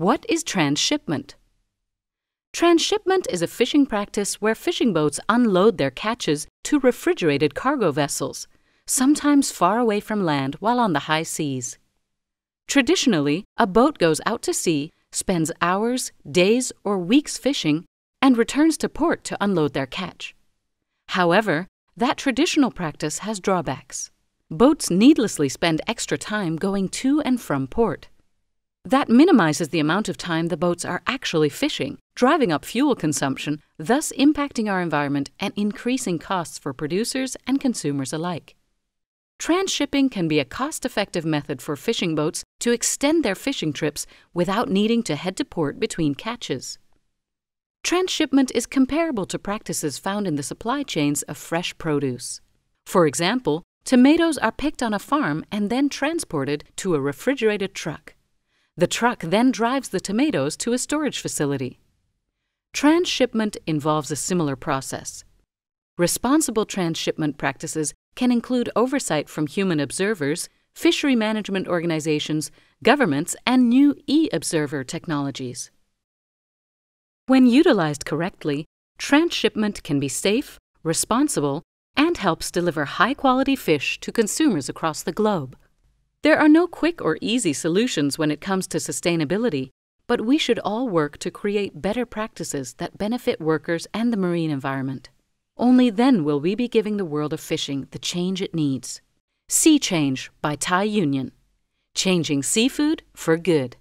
What is transshipment? Transshipment is a fishing practice where fishing boats unload their catches to refrigerated cargo vessels, sometimes far away from land while on the high seas. Traditionally, a boat goes out to sea, spends hours, days, or weeks fishing, and returns to port to unload their catch. However, that traditional practice has drawbacks. Boats needlessly spend extra time going to and from port. That minimizes the amount of time the boats are actually fishing, driving up fuel consumption, thus impacting our environment and increasing costs for producers and consumers alike. Transshipping can be a cost effective method for fishing boats to extend their fishing trips without needing to head to port between catches. Transshipment is comparable to practices found in the supply chains of fresh produce. For example, tomatoes are picked on a farm and then transported to a refrigerated truck. The truck then drives the tomatoes to a storage facility. Transshipment involves a similar process. Responsible transshipment practices can include oversight from human observers, fishery management organizations, governments, and new e observer technologies. When utilized correctly, transshipment can be safe, responsible, and helps deliver high quality fish to consumers across the globe. There are no quick or easy solutions when it comes to sustainability, but we should all work to create better practices that benefit workers and the marine environment. Only then will we be giving the world of fishing the change it needs. Sea Change by Thai Union. Changing seafood for good.